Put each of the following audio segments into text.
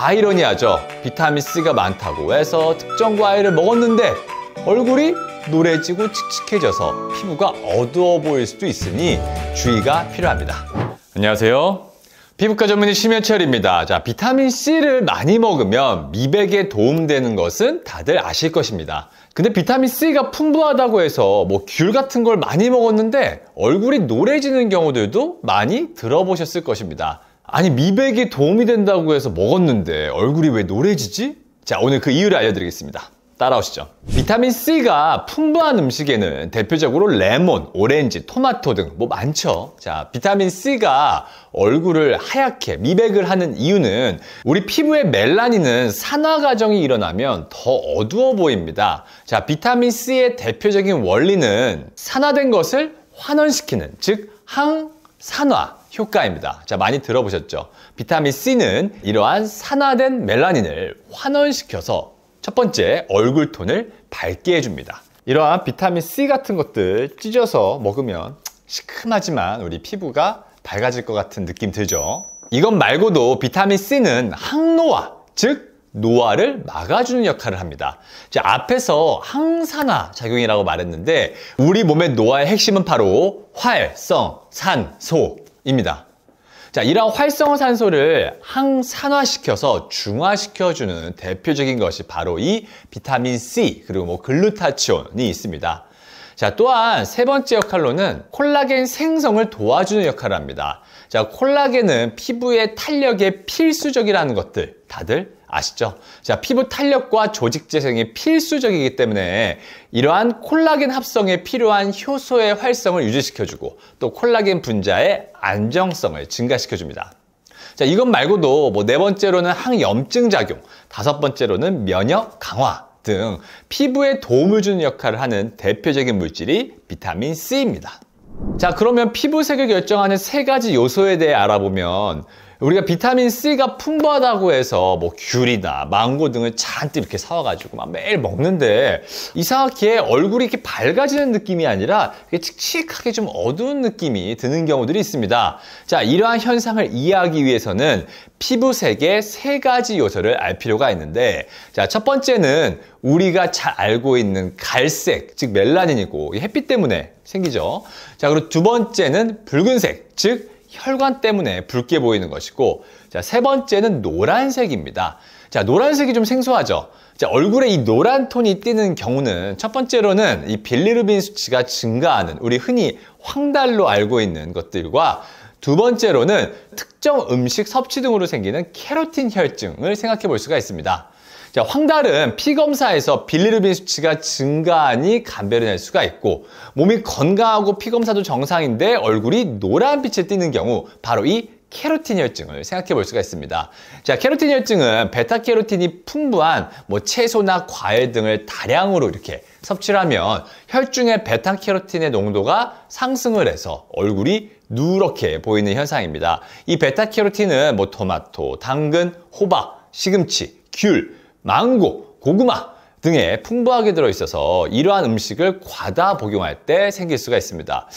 아이러니하죠. 비타민 C가 많다고 해서 특정 과일을 먹었는데 얼굴이 노래지고 칙칙해져서 피부가 어두워 보일 수도 있으니 주의가 필요합니다. 안녕하세요. 피부과 전문의 심현철입니다 자, 비타민 C를 많이 먹으면 미백에 도움되는 것은 다들 아실 것입니다. 근데 비타민 C가 풍부하다고 해서 뭐 귤 같은 걸 많이 먹었는데 얼굴이 노래지는 경우들도 많이 들어보셨을 것입니다. 아니 미백이 도움이 된다고 해서 먹었는데 얼굴이 왜 노래지지? 자 오늘 그 이유를 알려드리겠습니다. 따라오시죠. 비타민 C가 풍부한 음식에는 대표적으로 레몬, 오렌지, 토마토 등 뭐 많죠. 자, 비타민 C가 얼굴을 하얗게 미백을 하는 이유는 우리 피부의 멜라닌은 산화 과정이 일어나면 더 어두워 보입니다. 자, 비타민 C의 대표적인 원리는 산화된 것을 환원시키는 즉 항산화 효과입니다. 자, 많이 들어보셨죠? 비타민 C는 이러한 산화된 멜라닌을 환원시켜서 첫 번째 얼굴 톤을 밝게 해줍니다. 이러한 비타민 C 같은 것들 찢어서 먹으면 시큼하지만 우리 피부가 밝아질 것 같은 느낌 들죠? 이것 말고도 비타민 C는 항노화, 즉 노화를 막아주는 역할을 합니다. 자, 앞에서 항산화 작용이라고 말했는데 우리 몸의 노화의 핵심은 바로 활, 성, 산, 소 입니다. 자, 이러한 활성산소를 항산화시켜서 중화시켜주는 대표적인 것이 바로 이 비타민 C 그리고 뭐 글루타치온이 있습니다. 자, 또한 세 번째 역할로는 콜라겐 생성을 도와주는 역할을 합니다. 자, 콜라겐은 피부의 탄력에 필수적이라는 것들 다들 아시죠? 자, 피부 탄력과 조직 재생이 필수적이기 때문에 이러한 콜라겐 합성에 필요한 효소의 활성을 유지시켜주고 또 콜라겐 분자의 안정성을 증가시켜줍니다. 자, 이것 말고도 뭐 네 번째로는 항염증 작용, 다섯 번째로는 면역 강화, 등 피부에 도움을 주는 역할을 하는 대표적인 물질이 비타민 C입니다. 자, 그러면 피부색을 결정하는 세 가지 요소에 대해 알아보면 우리가 비타민 C가 풍부하다고 해서 뭐 귤이나 망고 등을 잔뜩 이렇게 사와가지고 막 매일 먹는데 이상하게 얼굴이 이렇게 밝아지는 느낌이 아니라 칙칙하게 좀 어두운 느낌이 드는 경우들이 있습니다. 자, 이러한 현상을 이해하기 위해서는 피부색의 세 가지 요소를 알 필요가 있는데 자, 첫 번째는 우리가 잘 알고 있는 갈색, 즉 멜라닌이고 햇빛 때문에 생기죠. 자, 그리고 두 번째는 붉은색, 즉 혈관 때문에 붉게 보이는 것이고 자, 세 번째는 노란색입니다. 자, 노란색이 좀 생소하죠? 자, 얼굴에 이 노란 톤이 띄는 경우는 첫 번째로는 이 빌리루빈 수치가 증가하는 우리 흔히 황달로 알고 있는 것들과 두 번째로는 특정 음식 섭취 등으로 생기는 캐로틴 혈증을 생각해 볼 수가 있습니다. 자, 황달은 피 검사에서 빌리루빈 수치가 증가하니 감별해낼 수가 있고 몸이 건강하고 피 검사도 정상인데 얼굴이 노란 빛을 띠는 경우 바로 이 캐로틴 혈증을 생각해 볼 수가 있습니다. 자, 캐로틴 혈증은 베타캐로틴이 풍부한 뭐 채소나 과일 등을 다량으로 이렇게 섭취를 하면 혈중의 베타캐로틴의 농도가 상승을 해서 얼굴이 누렇게 보이는 현상입니다. 이 베타캐로틴은 뭐 토마토, 당근, 호박, 시금치, 귤, 망고, 고구마 등에 풍부하게 들어있어서 이러한 음식을 과다 복용할 때 생길 수가 있습니다.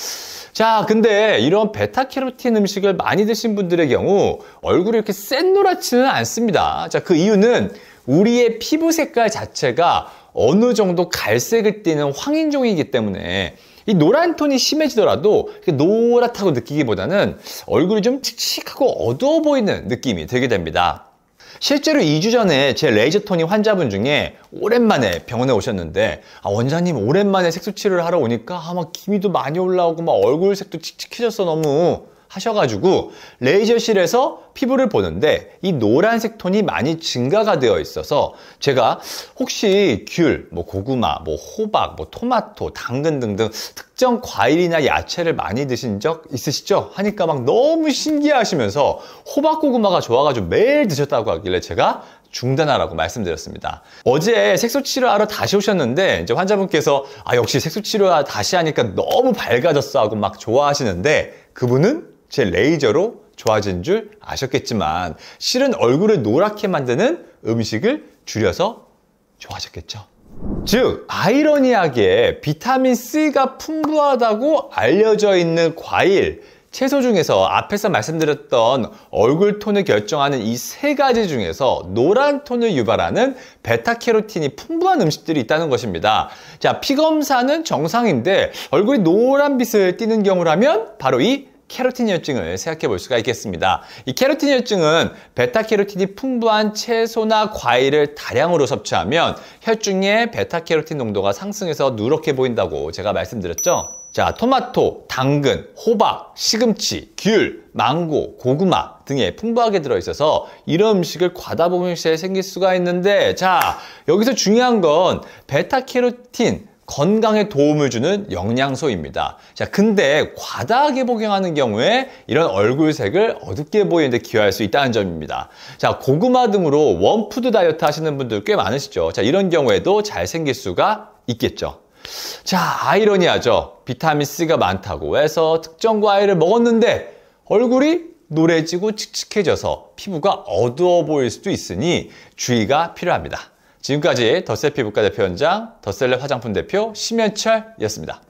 자, 근데 이런 베타케로틴 음식을 많이 드신 분들의 경우 얼굴이 이렇게 센노랗지는 않습니다. 자, 그 이유는 우리의 피부 색깔 자체가 어느 정도 갈색을 띠는 황인종이기 때문에 이 노란 톤이 심해지더라도 노랗다고 느끼기보다는 얼굴이 좀 칙칙하고 어두워 보이는 느낌이 들게 됩니다. 실제로 2주 전에 제 레이저톤이 환자분 중에 오랜만에 병원에 오셨는데 아, 원장님 오랜만에 색소치료를 하러 오니까 아막 기미도 많이 올라오고 막 얼굴색도 칙칙해졌어 너무 하셔가지고 레이저실에서 피부를 보는데 이 노란색 톤이 많이 증가가 되어 있어서 제가 혹시 귤, 뭐 고구마, 뭐 호박, 뭐 토마토, 당근 등등 특정 과일이나 야채를 많이 드신 적 있으시죠? 하니까 막 너무 신기해하시면서 호박 고구마가 좋아가지고 매일 드셨다고 하길래 제가 중단하라고 말씀드렸습니다. 어제 색소치료하러 다시 오셨는데 이제 환자분께서 아 역시 색소치료하 다시 하니까 너무 밝아졌어 하고 막 좋아하시는데 그분은 제 레이저로 좋아진 줄 아셨겠지만 실은 얼굴을 노랗게 만드는 음식을 줄여서 좋아졌겠죠. 즉, 아이러니하게 비타민C가 풍부하다고 알려져 있는 과일, 채소 중에서 앞에서 말씀드렸던 얼굴 톤을 결정하는 이 세 가지 중에서 노란 톤을 유발하는 베타캐로틴이 풍부한 음식들이 있다는 것입니다. 자, 피 검사는 정상인데 얼굴이 노란 빛을 띠는 경우라면 바로 이 케로틴 혈증을 생각해 볼 수가 있겠습니다. 이케로틴 혈증은 베타케로틴이 풍부한 채소나 과일을 다량으로 섭취하면 혈중에베타케로틴 농도가 상승해서 누렇게 보인다고 제가 말씀드렸죠. 자, 토마토, 당근, 호박, 시금치, 귤, 망고, 고구마 등에 풍부하게 들어있어서 이런 음식을 과다 복용 시에 생길 수가 있는데 자, 여기서 중요한 건베타케로틴 건강에 도움을 주는 영양소입니다. 자, 근데 과다하게 복용하는 경우에 이런 얼굴색을 어둡게 보이는데 기여할 수 있다는 점입니다. 자, 고구마 등으로 원푸드 다이어트 하시는 분들 꽤 많으시죠. 자, 이런 경우에도 잘 생길 수가 있겠죠. 자, 아이러니하죠. 비타민C가 많다고 해서 특정 과일을 먹었는데 얼굴이 노래지고 칙칙해져서 피부가 어두워 보일 수도 있으니 주의가 필요합니다. 지금까지 더셀피국가 대표원장, 더셀랩 화장품 대표 심현철이었습니다.